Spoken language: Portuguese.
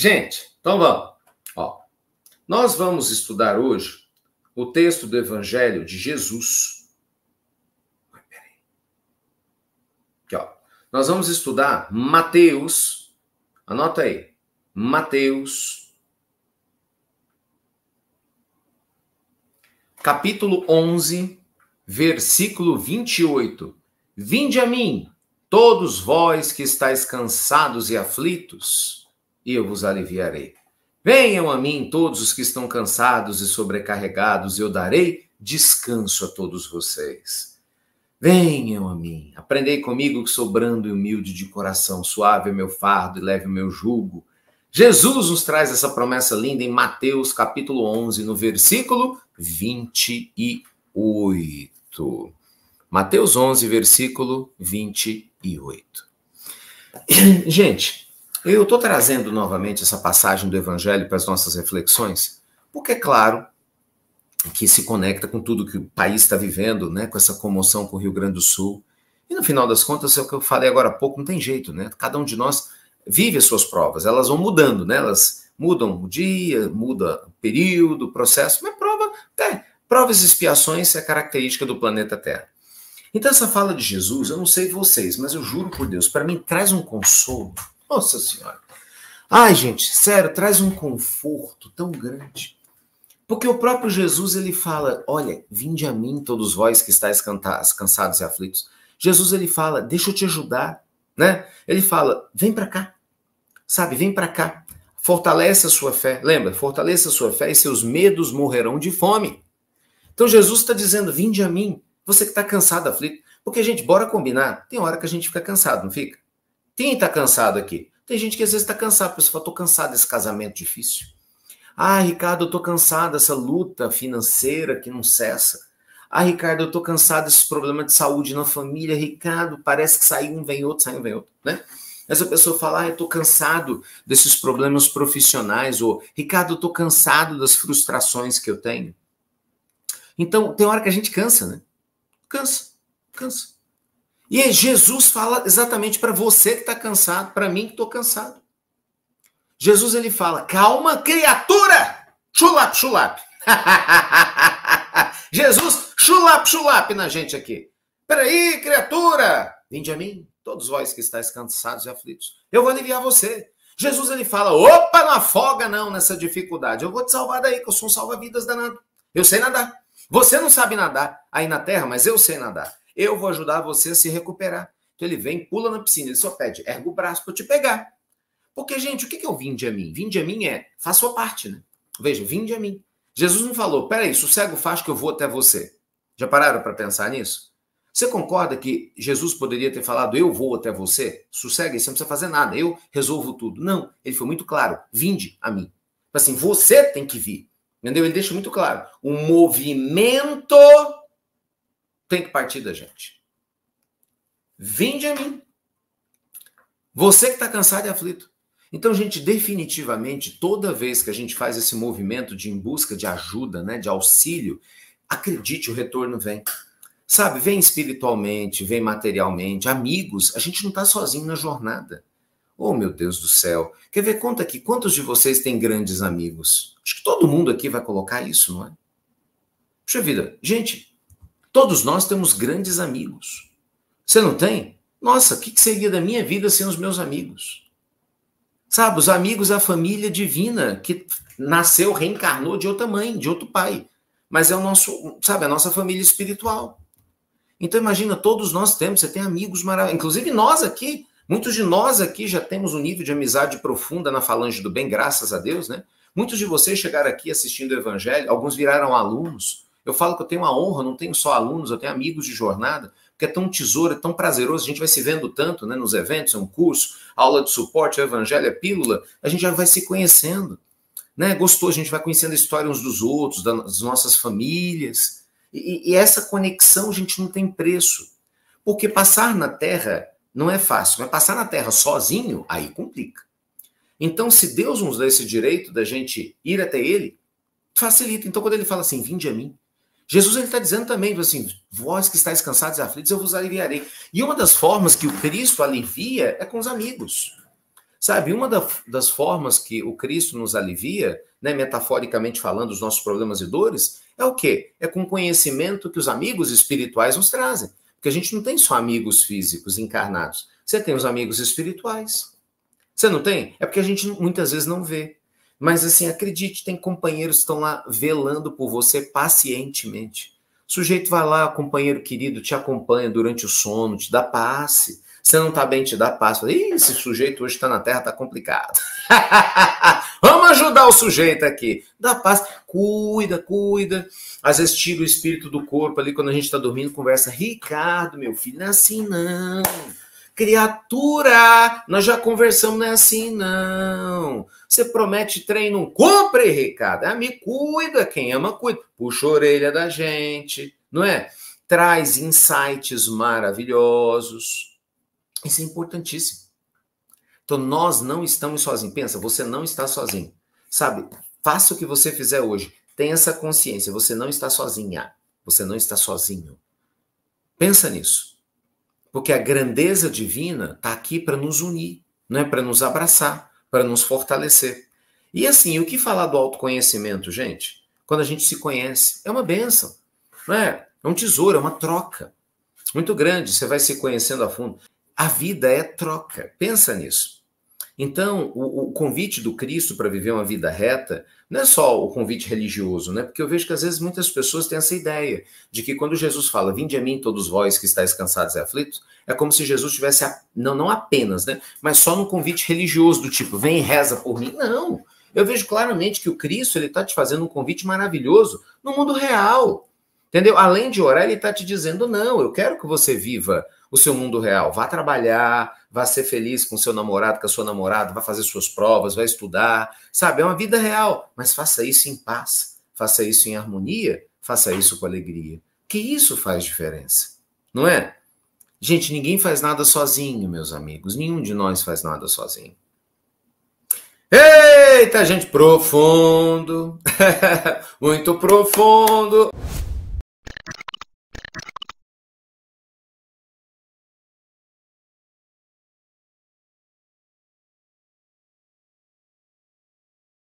Gente, então vamos. Ó, nós vamos estudar hoje o texto do Evangelho de Jesus. Aqui, ó. Nós vamos estudar Mateus. Anota aí. Mateus. Capítulo 11, versículo 28. Vinde a mim, todos vós que estáis cansados e aflitos e eu vos aliviarei. Venham a mim todos os que estão cansados e sobrecarregados, e eu darei descanso a todos vocês. Venham a mim, aprendei comigo que sou brando e humilde de coração, suave é meu fardo e leve o meu jugo. Jesus nos traz essa promessa linda em Mateus capítulo 11, no versículo 28. Mateus 11, versículo 28. Gente, eu estou trazendo novamente essa passagem do Evangelho para as nossas reflexões, porque é claro que se conecta com tudo que o país está vivendo, né, com essa comoção com o Rio Grande do Sul. E no final das contas, é o que eu falei agora há pouco, não tem jeito, né? Cada um de nós vive as suas provas, elas vão mudando, né? Elas mudam o dia, muda o período, o processo, mas prova, é, provas e expiações é característica do planeta Terra. Então essa fala de Jesus, eu não sei vocês, mas eu juro por Deus, para mim traz um consolo nossa Senhora. Ai, gente, sério, traz um conforto tão grande. Porque o próprio Jesus ele fala: Olha, vinde a mim, todos vós que estáis cansados e aflitos. Jesus ele fala: Deixa eu te ajudar, né? Ele fala: Vem para cá, sabe? Vem para cá. Fortalece a sua fé. Lembra? Fortaleça a sua fé e seus medos morrerão de fome. Então Jesus está dizendo: Vinde a mim, você que está cansado, aflito. Porque, gente, bora combinar. Tem hora que a gente fica cansado, não fica? Quem está cansado aqui? Tem gente que às vezes está cansada, a pessoa fala, estou cansado desse casamento difícil. Ah, Ricardo, eu estou cansado dessa luta financeira que não cessa. Ah, Ricardo, eu estou cansado desses problemas de saúde na família. Ricardo, parece que sai um, vem outro, sai um, vem outro, né? Essa pessoa fala, ah, eu estou cansado desses problemas profissionais, ou Ricardo, eu estou cansado das frustrações que eu tenho. Então, tem hora que a gente cansa, né? Cansa, cansa. E Jesus fala exatamente para você que está cansado, para mim que estou cansado. Jesus ele fala: calma, criatura! Chulap, chulap. Jesus, chulap, chulap na gente aqui. Peraí, criatura! Vinde a mim, todos vós que estáis cansados e aflitos. Eu vou aliviar você. Jesus ele fala: opa, não afoga não nessa dificuldade. Eu vou te salvar daí, que eu sou um salva-vidas danado. Eu sei nadar. Você não sabe nadar aí na terra, mas eu sei nadar. Eu vou ajudar você a se recuperar. Então ele vem, pula na piscina, ele só pede, erga o braço para te pegar. Porque, gente, o que é o vinde a mim? Vinde a mim é, faça sua parte, né? Veja, vinde a mim. Jesus não falou, peraí, sossego faz que eu vou até você. Já pararam para pensar nisso? Você concorda que Jesus poderia ter falado, eu vou até você? Sossega, você não precisa fazer nada, eu resolvo tudo. Não, ele foi muito claro, vinde a mim. Tipo assim, você tem que vir. Entendeu? Ele deixa muito claro. O movimento tem que partir da gente. Vinde a mim. Você que está cansado e aflito. Então, gente, definitivamente, toda vez que a gente faz esse movimento de em busca de ajuda, né, de auxílio, acredite, o retorno vem. Sabe, vem espiritualmente, vem materialmente, amigos, a gente não está sozinho na jornada. Oh, meu Deus do céu. Quer ver, conta aqui, quantos de vocês têm grandes amigos? Acho que todo mundo aqui vai colocar isso, não é? Puxa vida, gente, Todos nós temos grandes amigos. Você não tem? Nossa, o que, seria da minha vida sem os meus amigos? Sabe, os amigos, é a família divina que nasceu, reencarnou de outra mãe, de outro pai. Mas é o nosso, sabe, a nossa família espiritual. Então imagina, todos nós temos, você tem amigos maravilhosos. Inclusive nós aqui, muitos de nós aqui já temos um nível de amizade profunda na falange do bem, graças a Deus, né? Muitos de vocês chegaram aqui assistindo o evangelho, alguns viraram alunos, eu falo que eu tenho uma honra, não tenho só alunos, eu tenho amigos de jornada, porque é tão tesouro, é tão prazeroso, a gente vai se vendo tanto né, nos eventos, é um curso, aula de suporte, é evangelho, é pílula, a gente já vai se conhecendo. Né? É Gostou, a gente vai conhecendo a história uns dos outros, das nossas famílias. E, e essa conexão, a gente não tem preço. Porque passar na Terra não é fácil, mas passar na Terra sozinho, aí complica. Então, se Deus nos dá esse direito da gente ir até Ele, facilita. Então, quando Ele fala assim, vinde a mim, Jesus está dizendo também, tipo assim, vós que estáis cansados e aflitos, eu vos aliviarei. E uma das formas que o Cristo alivia é com os amigos. Sabe, uma das formas que o Cristo nos alivia, né, metaforicamente falando, os nossos problemas e dores, é o quê? É com o conhecimento que os amigos espirituais nos trazem. Porque a gente não tem só amigos físicos encarnados. Você tem os amigos espirituais. Você não tem? É porque a gente muitas vezes não vê. Mas assim, acredite, tem companheiros que estão lá velando por você pacientemente. O sujeito vai lá, companheiro querido, te acompanha durante o sono, te dá passe. Você não tá bem, te dá passe. Fala, Ih, esse sujeito hoje está na terra, tá complicado. Vamos ajudar o sujeito aqui. Dá passe, cuida, cuida. Às vezes tira o espírito do corpo ali quando a gente está dormindo, conversa. Ricardo, meu filho, não é assim não. Criatura, nós já conversamos, não é assim, não. Você promete trem, não cumpre, Ricardo. Ah, me cuida, quem ama, cuida. Puxa a orelha da gente, não é? Traz insights maravilhosos. Isso é importantíssimo. Então, nós não estamos sozinhos. Pensa, você não está sozinho. Sabe, faça o que você fizer hoje. Tenha essa consciência, você não está sozinha. Você não está sozinho. Pensa nisso. Porque a grandeza divina está aqui para nos unir, né? para nos abraçar, para nos fortalecer. E assim, o que falar do autoconhecimento, gente? Quando a gente se conhece, é uma benção, não é? É um tesouro, é uma troca muito grande. Você vai se conhecendo a fundo. A vida é troca. Pensa nisso. Então, o, o convite do Cristo para viver uma vida reta não é só o convite religioso, né? Porque eu vejo que às vezes muitas pessoas têm essa ideia de que quando Jesus fala, vinde a mim todos vós que estáis cansados e aflitos, é como se Jesus tivesse, a... não, não apenas, né? Mas só no convite religioso, do tipo, vem e reza por mim. Não! Eu vejo claramente que o Cristo, ele está te fazendo um convite maravilhoso no mundo real, entendeu? Além de orar, ele está te dizendo, não, eu quero que você viva o seu mundo real. Vá trabalhar, vá ser feliz com seu namorado, com a sua namorada, vá fazer suas provas, vá estudar, sabe? É uma vida real, mas faça isso em paz, faça isso em harmonia, faça isso com alegria. Que isso faz diferença, não é? Gente, ninguém faz nada sozinho, meus amigos. Nenhum de nós faz nada sozinho. Eita, gente, profundo! Muito profundo!